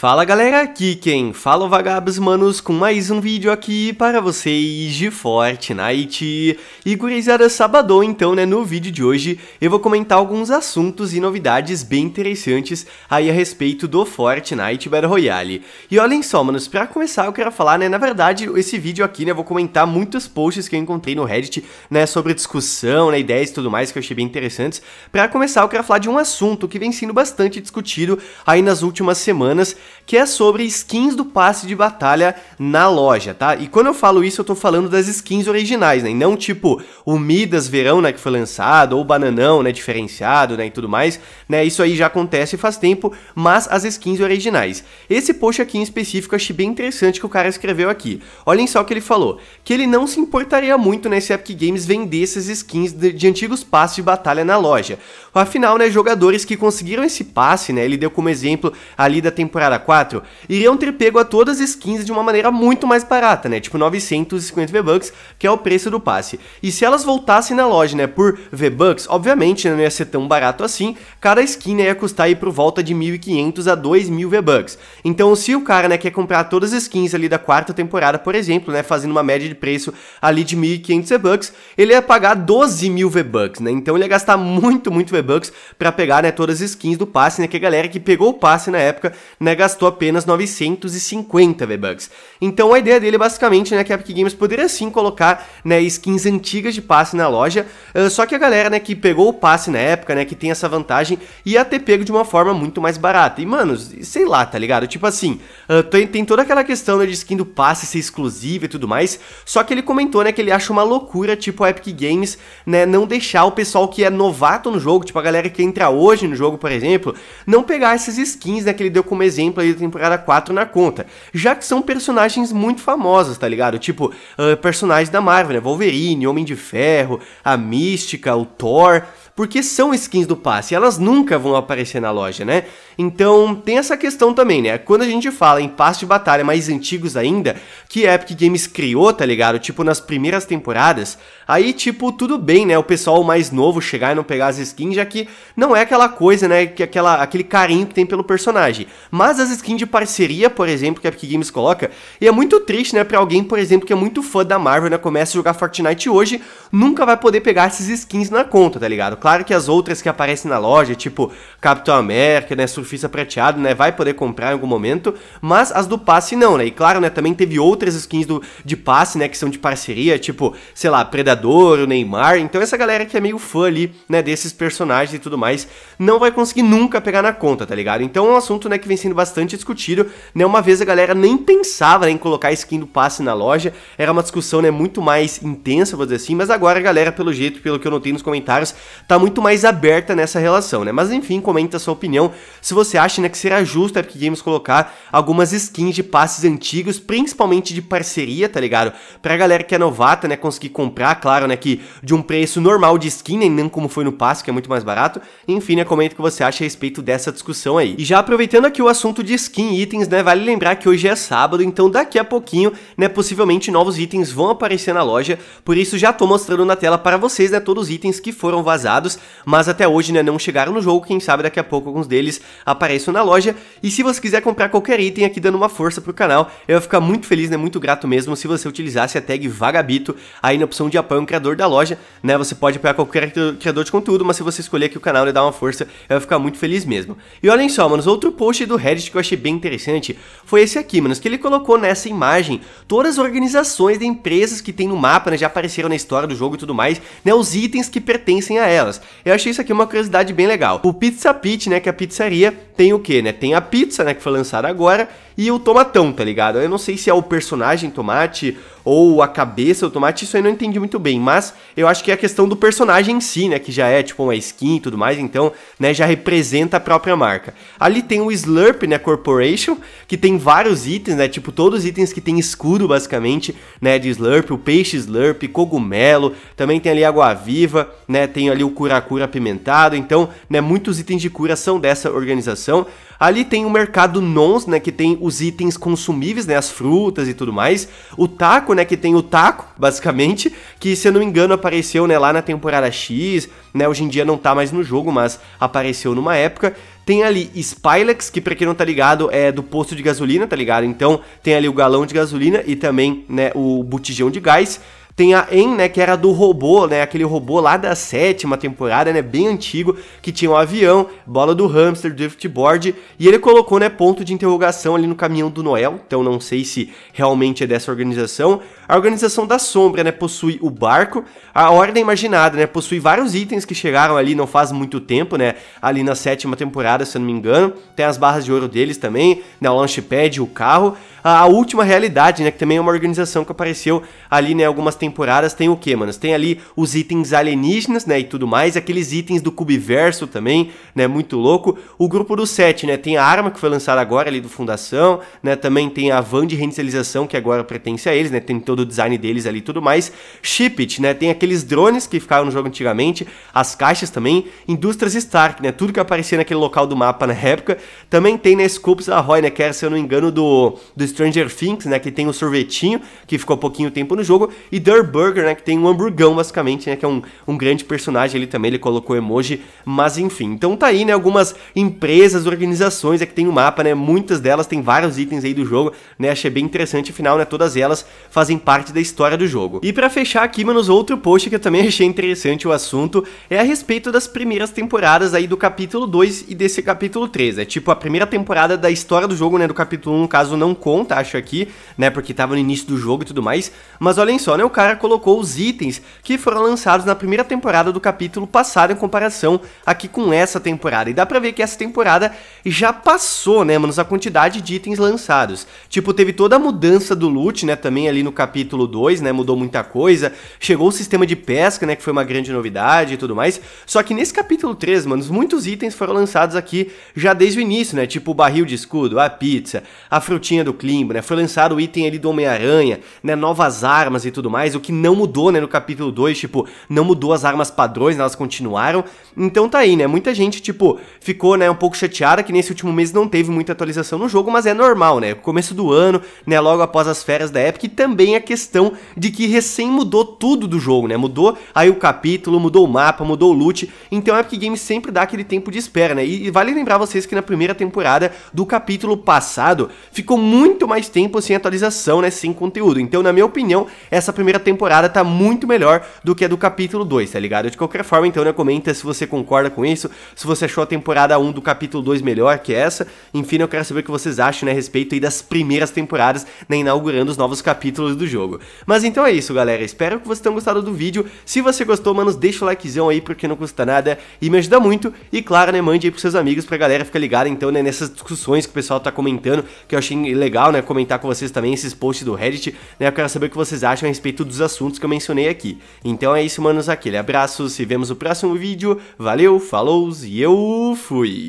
Fala galera, aqui quem fala é o Vagabos Manos com mais um vídeo aqui para vocês de Fortnite. E gurizada, sabadão então né, no vídeo de hoje eu vou comentar alguns assuntos e novidades bem interessantes aí a respeito do Fortnite Battle Royale. E olhem só manos, pra começar eu quero falar né, na verdade esse vídeo aqui né, eu vou comentar muitos posts que eu encontrei no Reddit né, sobre discussão, né, ideias e tudo mais que eu achei bem interessantes. Pra começar eu quero falar de um assunto que vem sendo bastante discutido aí nas últimas semanas que é sobre skins do passe de batalha na loja, tá? E quando eu falo isso, eu tô falando das skins originais, né? E não tipo o Midas Verão, né, que foi lançado, ou o Bananão, né, diferenciado, né, e tudo mais, né? Isso aí já acontece faz tempo, mas as skins originais. Esse post aqui em específico eu achei bem interessante que o cara escreveu aqui. Olhem só o que ele falou, que ele não se importaria muito, né, se Epic Games vendesse as skins de, de antigos passes de batalha na loja. Afinal, né, jogadores que conseguiram esse passe, né, ele deu como exemplo ali da temporada 4, iriam ter pego a todas as skins de uma maneira muito mais barata, né? Tipo 950 V-Bucks, que é o preço do passe. E se elas voltassem na loja, né, por V-Bucks, obviamente né, não ia ser tão barato assim, cada skin né, ia custar aí por volta de 1.500 a 2.000 V-Bucks. Então se o cara, né, quer comprar todas as skins ali da quarta temporada, por exemplo, né, fazendo uma média de preço ali de 1.500 V-Bucks, ele ia pagar 12.000 V-Bucks, né? Então ele ia gastar muito, muito V-Bucks para pegar, né, todas as skins do passe, né, que a galera que pegou o passe na época, né, gastou gastou apenas 950 V-Bucks. Então a ideia dele é basicamente né, que a Epic Games poderia sim colocar né, skins antigas de passe na loja, uh, só que a galera né, que pegou o passe na época, né, que tem essa vantagem, ia ter pego de uma forma muito mais barata. E, mano, sei lá, tá ligado? Tipo assim, uh, tem, tem toda aquela questão né, de skin do passe ser exclusiva e tudo mais, só que ele comentou né, que ele acha uma loucura, tipo, a Epic Games né, não deixar o pessoal que é novato no jogo, tipo a galera que entra hoje no jogo, por exemplo, não pegar essas skins né, que ele deu como exemplo da temporada 4 na conta. Já que são personagens muito famosos, tá ligado? Tipo, uh, personagens da Marvel, né? Wolverine, Homem de Ferro, a Mística, o Thor porque são skins do passe, elas nunca vão aparecer na loja, né? Então tem essa questão também, né? Quando a gente fala em passe de batalha mais antigos ainda, que a Epic Games criou, tá ligado? Tipo nas primeiras temporadas, aí tipo tudo bem, né? O pessoal mais novo chegar e não pegar as skins, já que não é aquela coisa, né? Que aquela, aquele carinho que tem pelo personagem. Mas as skins de parceria, por exemplo, que a Epic Games coloca, e é muito triste, né? Pra alguém, por exemplo, que é muito fã da Marvel, né? Começa a jogar Fortnite hoje, nunca vai poder pegar esses skins na conta, tá ligado? Claro que as outras que aparecem na loja, tipo Capitão América, né, Surfista Prateado, né, vai poder comprar em algum momento, mas as do passe não, né? E claro, né, também teve outras skins do, de passe, né, que são de parceria, tipo, sei lá, Predador, o Neymar. Então essa galera que é meio fã ali, né, desses personagens e tudo mais, não vai conseguir nunca pegar na conta, tá ligado? Então é um assunto, né, que vem sendo bastante discutido, né? Uma vez a galera nem pensava né, em colocar a skin do passe na loja, era uma discussão, né, muito mais intensa, vou dizer assim, mas agora a galera, pelo jeito, pelo que eu notei nos comentários, tá muito mais aberta nessa relação, né? Mas enfim, comenta sua opinião se você acha né, que será justo a Epic Games colocar algumas skins de passes antigos, principalmente de parceria, tá ligado? Pra galera que é novata, né, conseguir comprar, claro, né, que de um preço normal de skin, né, não como foi no passe, que é muito mais barato. Enfim, né, comenta o que você acha a respeito dessa discussão aí. E já aproveitando aqui o assunto de skin e itens, né, vale lembrar que hoje é sábado, então daqui a pouquinho, né, possivelmente novos itens vão aparecer na loja, por isso já tô mostrando na tela para vocês, né, todos os itens que foram vazados lançados, mas até hoje né, não chegaram no jogo, quem sabe daqui a pouco alguns deles apareçam na loja. E se você quiser comprar qualquer item aqui dando uma força pro canal, eu vou ficar muito feliz, né, muito grato mesmo se você utilizasse a tag Vagabito aí na opção de apoio ao criador da loja, né? Você pode apoiar qualquer criador de conteúdo, mas se você escolher aqui o canal e né, dar uma força, eu vou ficar muito feliz mesmo. E olhem só, mano, outro post do Reddit que eu achei bem interessante foi esse aqui, mano, que ele colocou nessa imagem todas as organizações de empresas que tem no mapa, né, já apareceram na história do jogo e tudo mais, né, os itens que pertencem a elas. Eu achei isso aqui uma curiosidade bem legal. O Pizza Pit, né, que é a pizzaria, tem o quê, né? Tem a pizza, né, que foi lançada agora, e o Tomatão, tá ligado? Eu não sei se é o personagem Tomate ou a cabeça do Tomate, isso aí não entendi muito bem, mas eu acho que é a questão do personagem em si, né, que já é tipo uma skin e tudo mais, então, né, já representa a própria marca. Ali tem o Slurp, né, Corporation, que tem vários itens, né, tipo todos os itens que tem escudo basicamente, né, de Slurp, o peixe Slurp, cogumelo, também tem ali água viva, né, tem ali o cura-cura apimentado, então, né, muitos itens de cura são dessa organização. Ali tem o mercado nons, né, que tem os itens consumíveis, né, as frutas e tudo mais. O taco, né, que tem o taco, basicamente, que se eu não me engano apareceu, né, lá na temporada X, né, hoje em dia não tá mais no jogo, mas apareceu numa época. Tem ali Spilex, que pra quem não tá ligado é do posto de gasolina, tá ligado? Então tem ali o galão de gasolina e também, né, o botijão de gás. Tem a En, né, que era do robô, né, aquele robô lá da sétima temporada, né, bem antigo, que tinha um avião, bola do hamster, driftboard, e ele colocou, né, ponto de interrogação ali no caminhão do Noel, então não sei se realmente é dessa organização, a organização da sombra, né, possui o barco, a ordem imaginada, né, possui vários itens que chegaram ali não faz muito tempo, né, ali na sétima temporada, se eu não me engano, tem as barras de ouro deles também, né, o launchpad, o carro, a, última realidade, né, que também é uma organização que apareceu ali, né, algumas temporadas, tem o que, mano? Tem ali os itens alienígenas, né, e tudo mais, aqueles itens do cubiverso também, né, muito louco, o grupo dos sete, né, tem a arma que foi lançada agora ali do Fundação, né, também tem a van de reinicialização que agora pertence a eles, né, tem todo do design deles ali e tudo mais. Ship It, né? Tem aqueles drones que ficaram no jogo antigamente, as caixas também, indústrias Stark, né? Tudo que aparecia naquele local do mapa na época. Também tem né, Scoops da Roy, né? Que era, se eu não me engano, do, do Stranger Things, né? Que tem o um sorvetinho, que ficou pouquinho tempo no jogo. E Der Burger, né? Que tem um hamburgão, basicamente, né? Que é um, um grande personagem ali também, ele colocou emoji, mas enfim. Então tá aí, né? Algumas empresas, organizações é que tem o um mapa, né? Muitas delas têm vários itens aí do jogo, né? Achei bem interessante, afinal, né? Todas elas fazem parte parte da história do jogo. E para fechar aqui, manos, outro post que eu também achei interessante o assunto é a respeito das primeiras temporadas aí do capítulo 2 e desse capítulo 3. É tipo a primeira temporada da história do jogo, né, do capítulo 1, no caso não conta, acho aqui, né, porque tava no início do jogo e tudo mais. Mas olhem só, né, o cara colocou os itens que foram lançados na primeira temporada do capítulo passado em comparação aqui com essa temporada. E dá pra ver que essa temporada já passou, né, manos, a quantidade de itens lançados. Tipo, teve toda a mudança do loot, né, também ali no capítulo capítulo 2, né? Mudou muita coisa. Chegou o sistema de pesca, né? Que foi uma grande novidade e tudo mais. Só que nesse capítulo 3, mano, muitos itens foram lançados aqui já desde o início, né? Tipo o barril de escudo, a pizza, a frutinha do Klimbo, né? Foi lançado o item ali do Homem-Aranha, né? Novas armas e tudo mais. O que não mudou, né? No capítulo 2, tipo, não mudou as armas padrões, né, elas continuaram. Então tá aí, né? Muita gente, tipo, ficou, né? Um pouco chateada que nesse último mês não teve muita atualização no jogo, mas é normal, né? Começo do ano, né? Logo após as férias da Epic, também é a questão de que recém mudou tudo do jogo, né? Mudou aí o capítulo, mudou o mapa, mudou o loot. Então a Epic Games sempre dá aquele tempo de espera, né? E, e vale lembrar vocês que na primeira temporada do capítulo passado ficou muito mais tempo sem atualização, né? Sem conteúdo. Então, na minha opinião, essa primeira temporada tá muito melhor do que a do capítulo 2, tá ligado? De qualquer forma, então, né? Comenta se você concorda com isso, se você achou a temporada 1 do capítulo 2 melhor que essa. Enfim, eu quero saber o que vocês acham, né? A respeito aí das primeiras temporadas, né? Inaugurando os novos capítulos do jogo. Mas então é isso, galera. Espero que vocês tenham gostado do vídeo. Se você gostou, manos, deixa o likezão aí, porque não custa nada e me ajuda muito. E claro, né, mande aí pros seus amigos pra galera ficar ligada, então, né, nessas discussões que o pessoal tá comentando, que eu achei legal, né, comentar com vocês também esses posts do Reddit, né, eu quero saber o que vocês acham a respeito dos assuntos que eu mencionei aqui. Então é isso, manos, aquele abraço, se vemos no próximo vídeo, valeu, falou e eu fui!